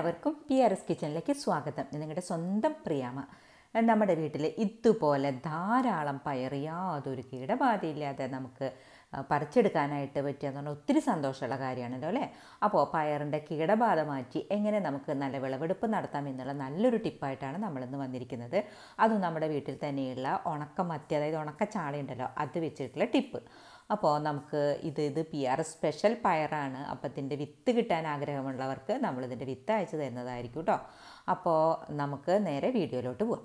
എല്ലാവർക്കും P R S കിച്ചണിലേക്ക് സ്വാഗതം നിങ്ങളുടെ സ്വന്തം പ്രിയാമ നമ്മുടെ വീട്ടിൽ ഇതുപോലെ ധാരാളം പയർ യാതൊരു കീടബാധയില്ലാതെ നമുക്ക് പറിച്ചെടുക്കാനായിട്ട് പറ്റുക എന്ന് പറഞ്ഞാൽ ഒത്തിരി സന്തോഷമുള്ള കാര്യമാണല്ലോ അല്ലേ അപ്പോൾ പയറിൻ്റെ കീടബാധ മാറ്റി എങ്ങനെ നമുക്ക് നല്ല വിളവെടുപ്പ് നടത്താം എന്നുള്ള നല്ലൊരു ടിപ്പായിട്ടാണ് നമ്മളിന്ന് വന്നിരിക്കുന്നത് അതും നമ്മുടെ വീട്ടിൽ തന്നെയുള്ള ഉണക്കമത്തി അതായത് ഉണക്കച്ചാളയുണ്ടല്ലോ അത് വെച്ചിട്ടുള്ള ടിപ്പ് അപ്പോൾ നമുക്ക് ഇത് ഇത് പി ആർ സ്പെഷ്യൽ പയറാണ് അപ്പോൾ ഇതിൻ്റെ വിത്ത് കിട്ടാൻ ആഗ്രഹമുള്ളവർക്ക് നമ്മളിതിൻ്റെ വിത്ത് അയച്ചു തരുന്നതായിരിക്കും കേട്ടോ അപ്പോൾ നമുക്ക് നേരെ വീഡിയോയിലോട്ട് പോവാം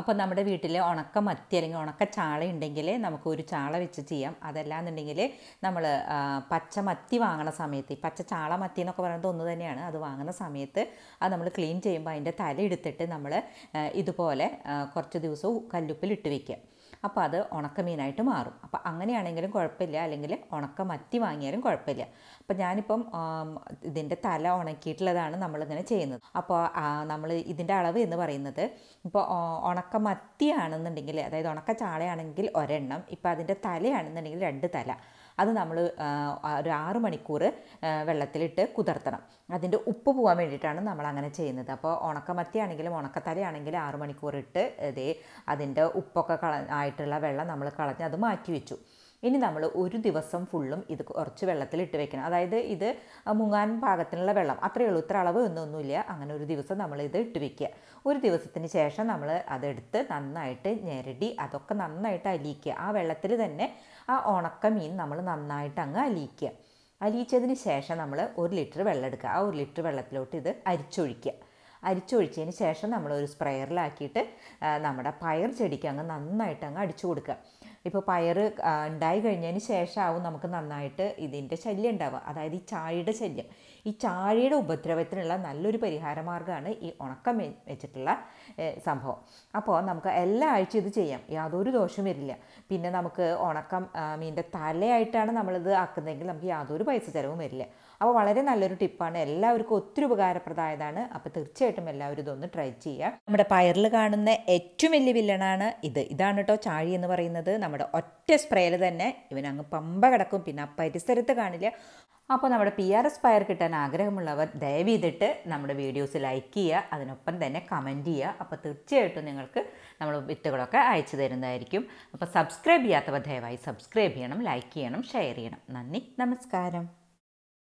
അപ്പോൾ നമ്മുടെ വീട്ടിൽ ഉണക്ക മത്തി അല്ലെങ്കിൽ ഉണക്ക ചാള ഉണ്ടെങ്കിൽ നമുക്ക് ഒരു ചാള വെച്ച് ചെയ്യാം അതല്ലാന്നുണ്ടെങ്കിൽ നമ്മൾ പച്ച മത്തി വാങ്ങണ സമയത്ത് ഈ പച്ച ചാള മത്തി എന്നൊക്കെ പറയുന്നത് ഒന്ന് തന്നെയാണ് അത് വാങ്ങുന്ന സമയത്ത് അത് നമ്മൾ ക്ലീൻ ചെയ്യുമ്പോൾ അതിൻ്റെ തല എടുത്തിട്ട് നമ്മൾ ഇതുപോലെ കുറച്ച് ദിവസവും കല്ലുപ്പിൽ ഇട്ട് വയ്ക്കുക അപ്പോൾ അത് ഉണക്കമീനായിട്ട് മാറും അപ്പോൾ അങ്ങനെയാണെങ്കിലും കുഴപ്പമില്ല അല്ലെങ്കിൽ ഉണക്ക മത്തി വാങ്ങിയാലും കുഴപ്പമില്ല അപ്പോൾ ഞാനിപ്പം ഇതിൻ്റെ തല ഉണക്കിയിട്ടുള്ളതാണ് നമ്മളിങ്ങനെ ചെയ്യുന്നത് അപ്പോൾ നമ്മൾ ഇതിൻ്റെ അളവ് എന്ന് പറയുന്നത് ഇപ്പോൾ ഉണക്ക മത്തിയാണെന്നുണ്ടെങ്കിൽ അതായത് ഉണക്ക ചാളയാണെങ്കിൽ ഒരെണ്ണം ഇപ്പോൾ അതിൻ്റെ തലയാണെന്നുണ്ടെങ്കിൽ രണ്ട് തല അത് നമ്മൾ ഒരു ആറ് മണിക്കൂർ വെള്ളത്തിലിട്ട് കുതിർത്തണം അതിൻ്റെ ഉപ്പ് പോകാൻ വേണ്ടിയിട്ടാണ് നമ്മൾ അങ്ങനെ ചെയ്യുന്നത് അപ്പോൾ ഉണക്കമത്തിയാണെങ്കിലും ഉണക്കത്തലയാണെങ്കിലും ആറ് മണിക്കൂർ ഇട്ട് ഇതേ അതിൻ്റെ ഉപ്പൊക്കെ കള ആയിട്ടുള്ള വെള്ളം നമ്മൾ കളഞ്ഞ് അത് മാറ്റി വെച്ചു ഇനി നമ്മൾ ഒരു ദിവസം ഫുള്ളും ഇത് കുറച്ച് വെള്ളത്തിൽ ഇട്ട് വെക്കണം അതായത് ഇത് മുങ്ങാൻ പാകത്തിനുള്ള വെള്ളം അത്രയേ ഉള്ളൂ ഇത്ര അളവ് എന്നൊന്നുമില്ല അങ്ങനെ ഒരു ദിവസം നമ്മൾ ഇത് ഇട്ട് വെക്കുക ഒരു ദിവസത്തിന് ശേഷം നമ്മൾ അതെടുത്ത് നന്നായിട്ട് ഞെരടി അതൊക്കെ നന്നായിട്ട് അലിയിക്കുക ആ വെള്ളത്തിൽ തന്നെ ആ ഉണക്ക മീൻ നമ്മൾ നന്നായിട്ട് അങ്ങ് അലിയിക്കുക അലിയിച്ചതിന് ശേഷം നമ്മൾ ഒരു ലിറ്റർ വെള്ളം എടുക്കുക ആ ഒരു ലിറ്റർ വെള്ളത്തിലോട്ട് ഇത് അരിച്ചൊഴിക്കുക അരിച്ചൊഴിച്ചതിന് ശേഷം നമ്മൾ ഒരു സ്പ്രെയറിലാക്കിയിട്ട് നമ്മുടെ പയർ ചെടിക്ക് അങ്ങ് നന്നായിട്ട് അങ്ങ് അടിച്ചു കൊടുക്കുക ഇപ്പോൾ പയർ ഉണ്ടായി കഴിഞ്ഞതിന് ശേഷമാവും നമുക്ക് നന്നായിട്ട് ഇതിൻ്റെ ശല്യം ഉണ്ടാവുക അതായത് ഈ ചാഴിയുടെ ശല്യം ഈ ചാഴിയുടെ ഉപദ്രവത്തിനുള്ള നല്ലൊരു പരിഹാര മാർഗ്ഗമാണ് ഈ ഉണക്കം വെച്ചിട്ടുള്ള സംഭവം അപ്പോൾ നമുക്ക് എല്ലാ ആഴ്ച ഇത് ചെയ്യാം യാതൊരു ദോഷം വരില്ല പിന്നെ നമുക്ക് ഉണക്കം മീൻ്റെ തലയായിട്ടാണ് നമ്മളിത് ആക്കുന്നതെങ്കിൽ നമുക്ക് യാതൊരു പൈസ ചിലവും വരില്ല അപ്പോൾ വളരെ നല്ലൊരു ടിപ്പാണ് എല്ലാവർക്കും ഒത്തിരി ഉപകാരപ്രദമായതാണ് അപ്പോൾ തീർച്ചയായിട്ടും എല്ലാവരും ഇതൊന്ന് ട്രൈ ചെയ്യുക നമ്മുടെ പയറിൽ കാണുന്ന ഏറ്റവും വലിയ വില്ലനാണ് ഇത് ഇതാണ് കേട്ടോ ചാഴി എന്ന് പറയുന്നത് നമ്മുടെ ഒറ്റ സ്പ്രേയിൽ തന്നെ അങ്ങ് പമ്പ കിടക്കും പിന്നെ ആ പരിസരത്ത് കാണില്ല അപ്പോൾ നമ്മുടെ പി ആർ എസ് പയർ കിട്ടാൻ ആഗ്രഹമുള്ളവർ ദയവ് ചെയ്തിട്ട് നമ്മുടെ വീഡിയോസ് ലൈക്ക് ചെയ്യുക അതിനൊപ്പം തന്നെ കമൻറ്റ് ചെയ്യുക അപ്പോൾ തീർച്ചയായിട്ടും നിങ്ങൾക്ക് നമ്മൾ വിത്തുകളൊക്കെ അയച്ചു തരുന്നതായിരിക്കും അപ്പോൾ സബ്സ്ക്രൈബ് ചെയ്യാത്തവർ ദയവായി സബ്സ്ക്രൈബ് ചെയ്യണം ലൈക്ക് ചെയ്യണം ഷെയർ ചെയ്യണം നന്ദി നമസ്കാരം